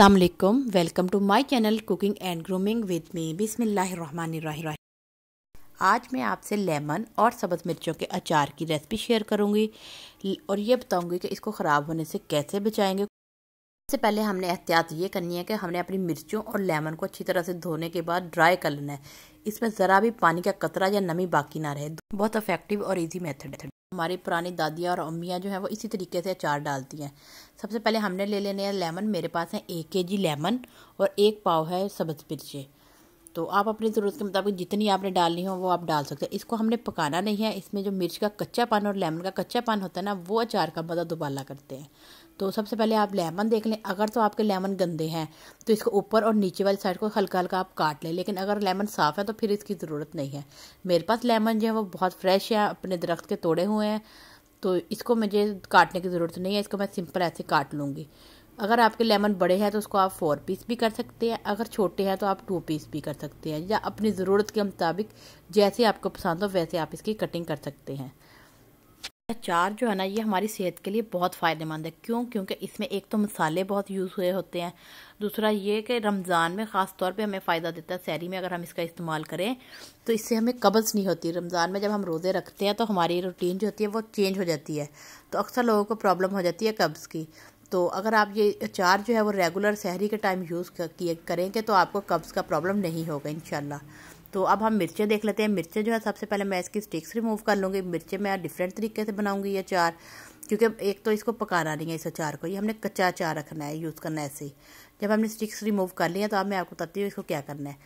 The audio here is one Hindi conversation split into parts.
अल्लाम welcome to my channel cooking and grooming with me बिसमीम आज मैं आपसे लेमन और सब्ज़ मिर्चों के अचार की रेसिपी शेयर करूंगी और ये बताऊंगी कि इसको ख़राब होने से कैसे बचाएंगे सबसे पहले हमने एहतियात ये करनी है कि हमने अपनी मिर्चों और लेमन को अच्छी तरह से धोने के बाद ड्राई कर लेना है इसमें ज़रा भी पानी का कतरा या नमी बाकी ना रहे बहुत इफेक्टिव और इजी मेथड है हमारी पुरानी दादियाँ और अम्मियाँ जो हैं वो इसी तरीके से अचार डालती हैं सबसे पहले हमने ले लेने हैं लेमन मेरे पास है एक के जी लेमन और एक पाव है सब्ज़ मिर्चे तो आप अपनी ज़रूरत के मुताबिक जितनी आपने डालनी हो वो आप डाल सकते हैं इसको हमने पकाना नहीं है इसमें जो मिर्च का कच्चा पान और लेमन का कच्चा पान होता है ना वो अचार का मज़ा दुबाला करते हैं तो सबसे पहले आप लेमन देख लें अगर तो आपके लेमन गंदे हैं तो इसको ऊपर और नीचे वाली साइड को हल्का हल्का आप काट लें लेकिन अगर लेमन साफ़ है तो फिर इसकी ज़रूरत नहीं है मेरे पास लेमन जो है वो बहुत फ्रेश है अपने दरख्त के तोड़े हुए हैं तो इसको मुझे काटने की ज़रूरत नहीं है इसको मैं सिंपल ऐसे काट लूँगी अगर आपके लेमन बड़े हैं तो उसको आप फोर पीस भी कर सकते हैं अगर छोटे हैं तो आप टू पीस भी कर सकते हैं या अपनी ज़रूरत के मुताबिक जैसे आपको पसंद हो वैसे आप इसकी कटिंग कर सकते हैं अचार जो है ना ये हमारी सेहत के लिए बहुत फ़ायदेमंद है क्यों क्योंकि इसमें एक तो मसाले बहुत यूज़ हुए होते हैं दूसरा ये कि रमज़ान में ख़ास तौर पे हमें फ़ायदा देता है सैरी में अगर हम इसका इस्तेमाल करें तो इससे हमें कब्ज़ नहीं होती रमज़ान में जब हम रोज़े रखते हैं तो हमारी रूटीन जो होती है वो चेंज हो जाती है तो अक्सर लोगों को प्रॉब्लम हो जाती है कब्ज़ की तो अगर आप ये अचार जो है वो रेगुलर सहरी के टाइम यूज़ किए करेंगे तो आपको कब्ज़ का प्रॉब्लम नहीं होगा इनशाला तो अब हम मिर्चें देख लेते हैं मिर्चें जो है सबसे पहले मैं इसकी स्टिक्स रिमूव कर लूँगी मिर्चें मैं डिफरेंट तरीके से बनाऊँगी ये चार क्योंकि एक तो इसको पकाना नहीं है इस अचार को ये हमने कच्चा अचार रखना है यूज़ करना है ऐसे ही जब हमने स्टिक्स रिमूव कर लिया तो अब मैं आपको बताती हूँ इसको क्या करना है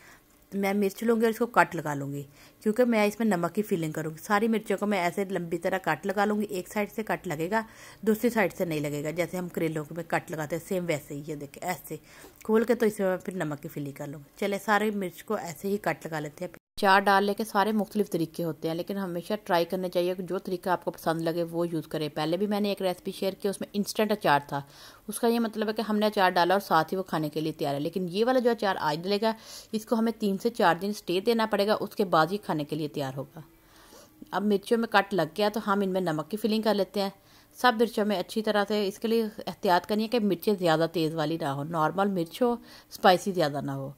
मैं मिर्च लूँगी और इसको कट लगा लूँगी क्योंकि मैं इसमें नमक की फिलिंग करूँगी सारी मिर्चों को मैं ऐसे लंबी तरह कट लगा लूँगी एक साइड से कट लगेगा दूसरी साइड से नहीं लगेगा जैसे हम करेलों में कट लगाते हैं सेम वैसे ही ये देखें ऐसे खोल के तो इसमें मैं फिर नमक की फिलिंग कर लूँगी चले सारी मिर्च को ऐसे ही कट लगा लेते हैं चार डालने के सारे मुख्तलिफ तरीके होते हैं लेकिन हमेशा ट्राई करना चाहिए कि जो तरीका आपको पसंद लगे वो यूज़ करें पहले भी मैंने एक रेसिपी शेयर की उसमें इंस्टेंट अचार था उसका ये मतलब है कि हमने अचार डाला और साथ ही वो खाने के लिए तैयार है लेकिन ये वाला जो अचार आज डलेगा इसको हमें तीन से चार दिन स्टे देना पड़ेगा उसके बाद ही खाने के लिए तैयार होगा अब मिर्चों में कट लग गया तो हम इनमें नमक की फिलिंग कर लेते हैं सब मिर्चों में अच्छी तरह से इसके लिए एहतियात करनी है कि मिर्चें ज़्यादा तेज़ वाली ना हो नॉर्मल मिर्च हो स्पाइसी ज़्यादा ना हो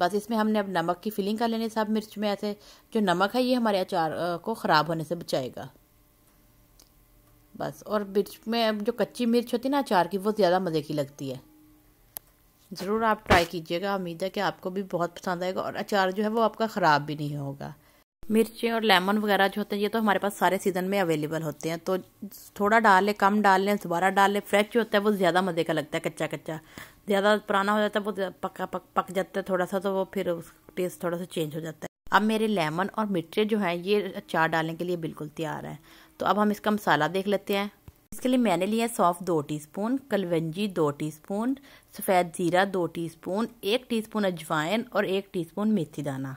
बस इसमें हमने अब नमक की फिलिंग कर लेनी साहब मिर्च में ऐसे जो नमक है ये हमारे अचार को ख़राब होने से बचाएगा बस और मिर्च में अब जो कच्ची मिर्च होती है ना अचार की वो ज़्यादा मज़े की लगती है ज़रूर आप ट्राई कीजिएगा उम्मीद है कि आपको भी बहुत पसंद आएगा और अचार जो है वो आपका ख़राब भी नहीं होगा मिर्ची और लेमन वगैरह जो होते हैं ये तो हमारे पास सारे सीज़न में अवेलेबल होते हैं तो थोड़ा डाल लें कम डाल लें दोबारा डाल लें फ्रेश जो होता है वो ज़्यादा मज़े का लगता है कच्चा कच्चा ज़्यादा पुराना हो जाता है वो पका पक पक जाता है थोड़ा सा तो वो फिर टेस्ट थोड़ा सा चेंज हो जाता है अब मेरे लेमन और मिर्चे जो हैं ये अचार डालने के लिए बिल्कुल तैयार है तो अब हम इसका मसाला देख लेते हैं इसके लिए मैंने लिया है सौंफ दो टीस्पून कलवंजी दो टीस्पून सफ़ेद ज़ीरा दो टीस्पून एक टीस्पून अजवाइन और एक टीस्पून मेथी दाना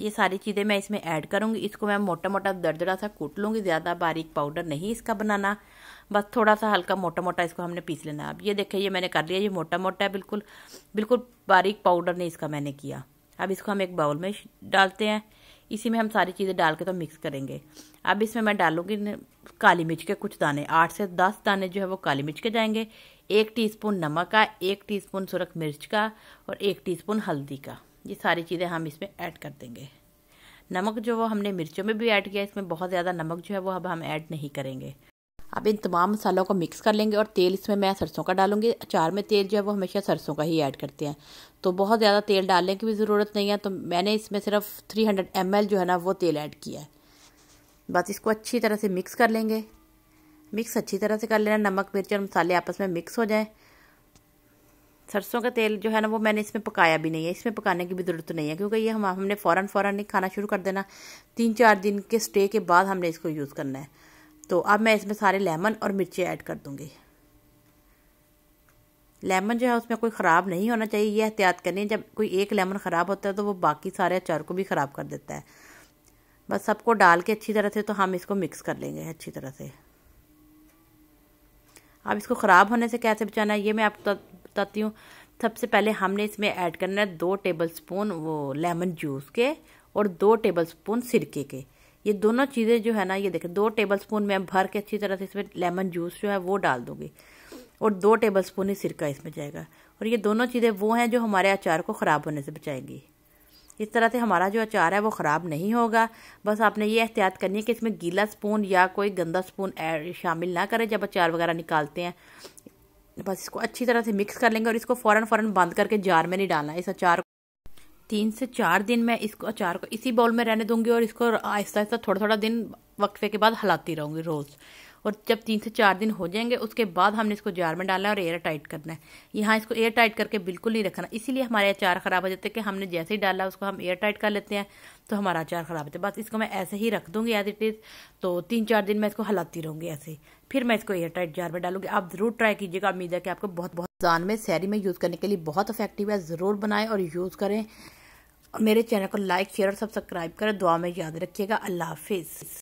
ये सारी चीज़ें मैं इसमें ऐड करूँगी इसको मैं मोटा मोटा दरदरा सा कूट लूँगी ज़्यादा बारीक पाउडर नहीं इसका बनाना बस थोड़ा सा हल्का मोटा मोटा इसको हमने पीस लेना अब ये देखिए ये मैंने कर लिया ये मोटा मोटा है बिल्कुल बिल्कुल बारीक पाउडर नहीं इसका मैंने किया अब इसको हम एक बाउल में डालते हैं इसी में हम सारी चीज़ें डाल के तो मिक्स करेंगे अब इसमें मैं डालूँगी काली मिर्च के कुछ दाने आठ से दस दाने जो है वो काली मिर्च के जाएंगे एक टीस्पून नमक का एक टीस्पून सुरख मिर्च का और एक टीस्पून हल्दी का ये सारी चीज़ें हम इसमें ऐड कर देंगे नमक जो वो हमने मिर्चों में भी ऐड किया इसमें बहुत ज़्यादा नमक जो है वो अब हम ऐड नहीं करेंगे अब इन तमाम मसालों को मिक्स कर लेंगे और तेल इसमें मैं सरसों का डालूंगी अचार में तेल जो है वो हमेशा सरसों का ही ऐड करते हैं तो बहुत ज़्यादा तेल डालने की भी ज़रूरत नहीं है तो मैंने इसमें सिर्फ थ्री हंड्रेड जो है ना वो तेल ऐड किया है बस इसको अच्छी तरह से मिक्स कर लेंगे मिक्स अच्छी तरह से कर लेना नमक मिर्च और मसाले आपस में मिक्स हो जाएँ सरसों का तेल जो है ना वो मैंने इसमें पकाया भी नहीं है इसमें पकाने की भी ज़रूरत नहीं है क्योंकि ये हम हमने फ़ौरन फ़ौरन नहीं खाना शुरू कर देना तीन चार दिन के स्टे के बाद हमने इसको यूज़ करना है तो अब मैं इसमें सारे लेमन और मिर्ची ऐड कर दूँगी लेमन जो है उसमें कोई ख़राब नहीं होना चाहिए ये एहतियात करनी है जब कोई एक लेमन ख़राब होता है तो वो बाकी सारे अचार को भी ख़राब कर देता है बस सबको डाल के अच्छी तरह से तो हम इसको मिक्स कर लेंगे अच्छी तरह से अब इसको ख़राब होने से कैसे बचाना है ये मैं आपको बताती हूँ सबसे पहले हमने इसमें ऐड करना है दो टेबलस्पून वो लेमन जूस के और दो टेबलस्पून सिरके के ये दोनों चीज़ें जो है ना ये देखें दो टेबल स्पून मैं भर के अच्छी तरह से इसमें लेमन जूस जो है वो डाल दूँगी और दो टेबल स्पून ही सिरका इसमें जाएगा और ये दोनों चीज़ें वो हैं जो हमारे अचार को ख़राब होने से बचाएगी इस तरह से हमारा जो अचार है वो ख़राब नहीं होगा बस आपने ये एहतियात करनी है कि इसमें गीला स्पून या कोई गंदा स्पून शामिल ना करें जब अचार वगैरह निकालते हैं बस इसको अच्छी तरह से मिक्स कर लेंगे और इसको फ़ौरन फ़ौरन बंद करके जार में नहीं डालना इस अचार को तीन से चार दिन मैं इसको अचार को इसी बाउल में रहने दूंगी और इसको आहिस्ता आहिस्ता थोड़ा थोड़ा दिन वक्फे के बाद हलाती रहूँगी रोज़ और जब तीन से चार दिन हो जाएंगे उसके बाद हमने इसको जार में डालना है और एयर टाइट करना है यहाँ इसको एयर टाइट करके बिल्कुल नहीं रखना इसीलिए हमारे अचार ख़राब हो जाते हैं कि हमने जैसे ही डाला उसको हम एयर टाइट कर लेते हैं तो हमारा अचार ख़राब होता है बस इसको मैं ऐसे ही रख दूँगी एज इट इज़ तो तीन चार दिन मैं इसको हलाती रहूँगी ऐसे ही फिर मैं इसको एयर टाइट जार में डालूंगी आप ज़रूर ट्राई कीजिएगा उम्मीद है कि आपको बहुत बहुत जान में सैरी में यूज़ करने के लिए बहुत इफेक्टिव है ज़रूर बनाए और यूज़ करें मेरे चैनल को लाइक शेयर और सब्सक्राइब करें दुआ में याद रखिएगा अल्लाह हाफिज़